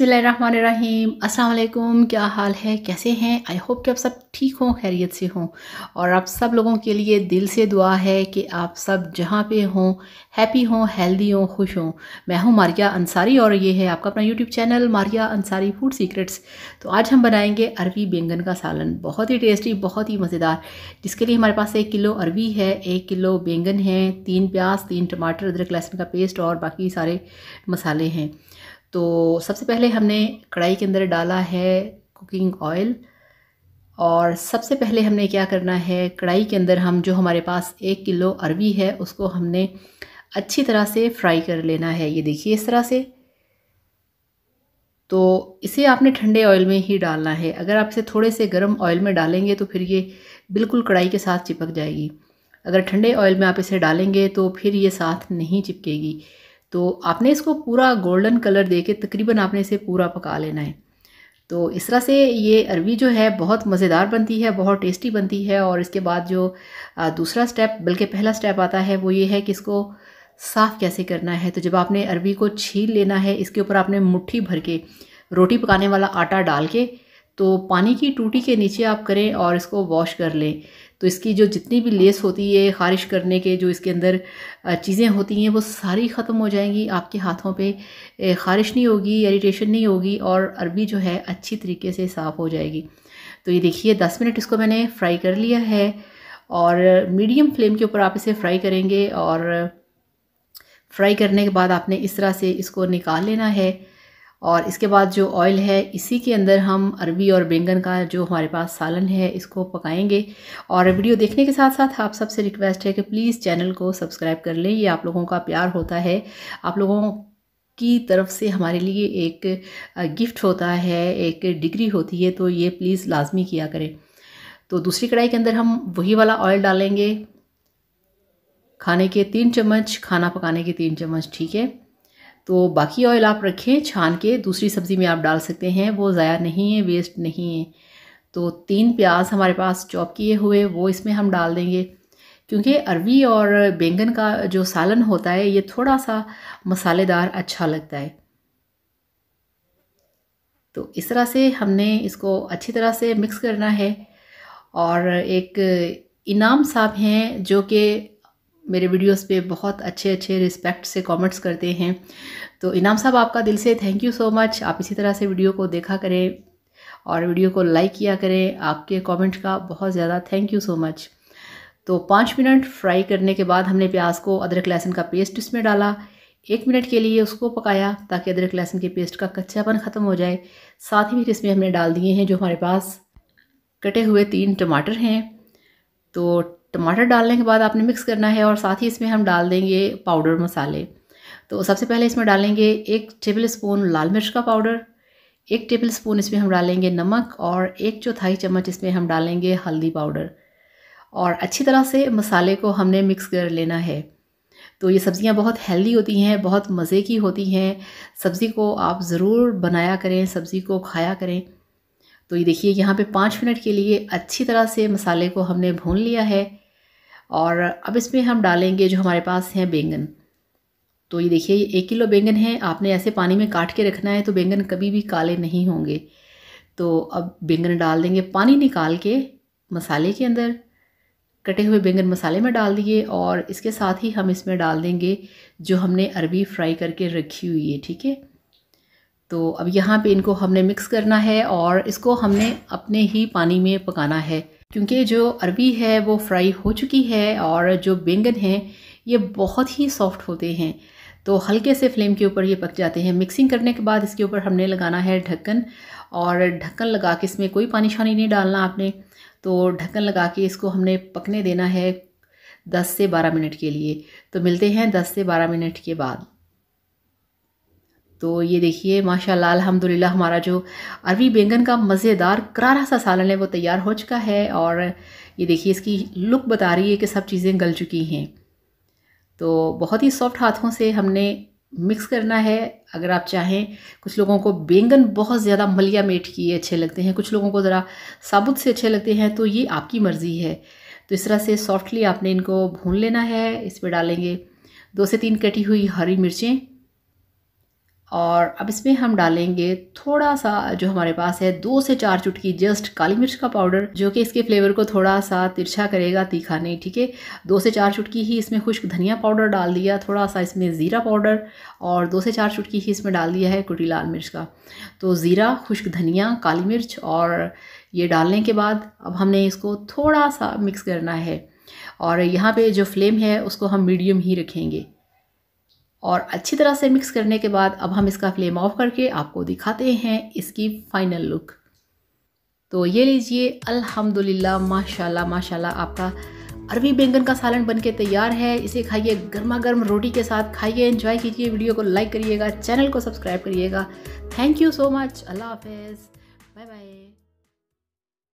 बिसमीम अस्सलाम क्या हाल है कैसे हैं आई होप कि आप सब ठीक हों खैरियत से हों और आप सब लोगों के लिए दिल से दुआ है कि आप सब जहाँ पे हों हैप्पी हों हेल्दी हों खुश हों मैं हूँ मारिया अंसारी और ये है आपका अपना YouTube channel Maria Ansari food secrets तो आज हम बनाएंगे अरवी बैंगन का सालन बहुत ही टेस्टी बहुत ही मज़ेदार जिसके लिए हमारे पास एक किलो अरवी है एक किलो बैंगन है तीन प्याज तीन टमाटर अदरक लहसुन का पेस्ट और बाकी सारे मसाले हैं तो सबसे पहले हमने कढ़ाई के अंदर डाला है कुकिंग ऑयल और सबसे पहले हमने क्या करना है कढ़ाई के अंदर हम जो हमारे पास एक किलो अरवी है उसको हमने अच्छी तरह से फ्राई कर लेना है ये देखिए इस तरह से तो इसे आपने ठंडे ऑयल में ही डालना है अगर आप इसे थोड़े से गर्म ऑयल में डालेंगे तो फिर ये बिल्कुल कढ़ाई के साथ चिपक जाएगी अगर ठंडे ऑयल में आप इसे डालेंगे तो फिर ये साथ नहीं चिपकेगी तो आपने इसको पूरा गोल्डन कलर दे के तकरीबन आपने इसे पूरा पका लेना है तो इस तरह से ये अरवी जो है बहुत मज़ेदार बनती है बहुत टेस्टी बनती है और इसके बाद जो दूसरा स्टेप बल्कि पहला स्टेप आता है वो ये है कि इसको साफ़ कैसे करना है तो जब आपने अरवी को छील लेना है इसके ऊपर आपने मुट्ठी भर के रोटी पकाने वाला आटा डाल के तो पानी की टूटी के नीचे आप करें और इसको वॉश कर लें तो इसकी जो जितनी भी लेस होती है ख़ारिश करने के जो इसके अंदर चीज़ें होती हैं वो सारी ख़त्म हो जाएंगी आपके हाथों पे ख़ारिश नहीं होगी इरीटेशन नहीं होगी और अरबी जो है अच्छी तरीके से साफ़ हो जाएगी तो ये देखिए दस मिनट इसको मैंने फ्राई कर लिया है और मीडियम फ्लेम के ऊपर आप इसे फ्राई करेंगे और फ्राई करने के बाद आपने इस तरह से इसको निकाल लेना है और इसके बाद जो ऑयल है इसी के अंदर हम अरबी और बैंगन का जो हमारे पास सालन है इसको पकाएंगे और वीडियो देखने के साथ साथ आप सबसे रिक्वेस्ट है कि प्लीज़ चैनल को सब्सक्राइब कर लें ये आप लोगों का प्यार होता है आप लोगों की तरफ से हमारे लिए एक गिफ्ट होता है एक डिग्री होती है तो ये प्लीज़ लाजमी किया करें तो दूसरी कढ़ाई के अंदर हम वही वाला ऑयल डालेंगे खाने के तीन चम्मच खाना पकाने के तीन चम्मच ठीक है तो बाकी ऑयल आप रखें छान के दूसरी सब्ज़ी में आप डाल सकते हैं वो ज़ाया नहीं है वेस्ट नहीं है तो तीन प्याज हमारे पास चॉप किए हुए वो इसमें हम डाल देंगे क्योंकि अरवी और बैंगन का जो सालन होता है ये थोड़ा सा मसालेदार अच्छा लगता है तो इस तरह से हमने इसको अच्छी तरह से मिक्स करना है और एक इनाम साहब हैं जो कि मेरे वीडियोस पे बहुत अच्छे अच्छे रिस्पेक्ट से कमेंट्स करते हैं तो इनाम साहब आपका दिल से थैंक यू सो मच आप इसी तरह से वीडियो को देखा करें और वीडियो को लाइक किया करें आपके कमेंट का बहुत ज़्यादा थैंक यू सो मच तो पाँच मिनट फ्राई करने के बाद हमने प्याज को अदरक लहसुन का पेस्ट इसमें डाला एक मिनट के लिए उसको पकाया ताकि अदरक लहसुन के पेस्ट का कच्चापन ख़त्म हो जाए साथ ही फिर इसमें हमने डाल दिए हैं जो हमारे पास कटे हुए तीन टमाटर हैं तो टमाटर डालने के बाद आपने मिक्स करना है और साथ ही इसमें हम डाल देंगे पाउडर मसाले तो सबसे पहले इसमें डालेंगे एक टेबल स्पून लाल मिर्च का पाउडर एक टेबल स्पून इसमें हम डालेंगे नमक और एक चौथाई चम्मच इसमें हम डालेंगे हल्दी पाउडर और अच्छी तरह से मसाले को हमने मिक्स कर लेना है तो ये सब्ज़ियाँ बहुत हेल्दी होती हैं बहुत मज़े की होती हैं सब्ज़ी को आप ज़रूर बनाया करें सब्ज़ी को खाया करें तो ये देखिए यहाँ पे पाँच मिनट के लिए अच्छी तरह से मसाले को हमने भून लिया है और अब इसमें हम डालेंगे जो हमारे पास हैं बैंगन तो ये देखिए ये एक किलो बैंगन है आपने ऐसे पानी में काट के रखना है तो बैंगन कभी भी काले नहीं होंगे तो अब बैंगन डाल देंगे पानी निकाल के मसाले के अंदर कटे हुए बैंगन मसाले में डाल दिए और इसके साथ ही हम इसमें डाल देंगे जो हमने अरबी फ्राई करके रखी हुई है ठीक है तो अब यहाँ पे इनको हमने मिक्स करना है और इसको हमने अपने ही पानी में पकाना है क्योंकि जो अरबी है वो फ्राई हो चुकी है और जो बैंगन है ये बहुत ही सॉफ्ट होते हैं तो हल्के से फ्लेम के ऊपर ये पक जाते हैं मिक्सिंग करने के बाद इसके ऊपर हमने लगाना है ढक्कन और ढक्कन लगा के इसमें कोई पानी शानी नहीं डालना आपने तो ढक्कन लगा के इसको हमने पकने देना है 10 से 12 मिनट के लिए तो मिलते हैं 10 से 12 मिनट के बाद तो ये देखिए माशाल्लाह अल्हम्दुलिल्लाह हमारा जो अरवी बैंगन का मज़ेदार करारा सा सालन है वो तैयार हो चुका है और ये देखिए इसकी लुक बता रही है कि सब चीज़ें गल चुकी हैं तो बहुत ही सॉफ्ट हाथों से हमने मिक्स करना है अगर आप चाहें कुछ लोगों को बैंगन बहुत ज़्यादा मलिया मेट किए अच्छे लगते हैं कुछ लोगों को ज़रा साबुत से अच्छे लगते हैं तो ये आपकी मर्ज़ी है तो इस तरह से सॉफ्टली आपने इनको भून लेना है इस पर डालेंगे दो से तीन कटी हुई हरी मिर्चें और अब इसमें हम डालेंगे थोड़ा सा जो हमारे पास है दो से चार चुटकी जस्ट काली मिर्च का पाउडर जो कि इसके फ्लेवर को थोड़ा सा तिरछा करेगा तीखा नहीं ठीक है दो से चार चुटकी ही इसमें खुश्क धनिया पाउडर डाल दिया थोड़ा सा इसमें ज़ीरा पाउडर और दो से चार चुटकी ही इसमें डाल दिया है कुटी लाल मिर्च का तो ज़ीरा खुश्क धनिया काली मिर्च और ये डालने के बाद अब हमने इसको थोड़ा सा मिक्स करना है और यहाँ पे जो फ्लेम है उसको हम मीडियम ही रखेंगे और अच्छी तरह से मिक्स करने के बाद अब हम इसका फ्लेम ऑफ करके आपको दिखाते हैं इसकी फाइनल लुक तो ये लीजिए अल्हम्दुलिल्लाह माशाल्लाह माशाल्लाह आपका अरबी बैंगन का सालन बनके तैयार है इसे खाइए गर्मा गर्म रोटी के साथ खाइए एंजॉय कीजिए वीडियो को लाइक करिएगा चैनल को सब्सक्राइब करिएगा थैंक यू सो मच अल्लाह हाफिज़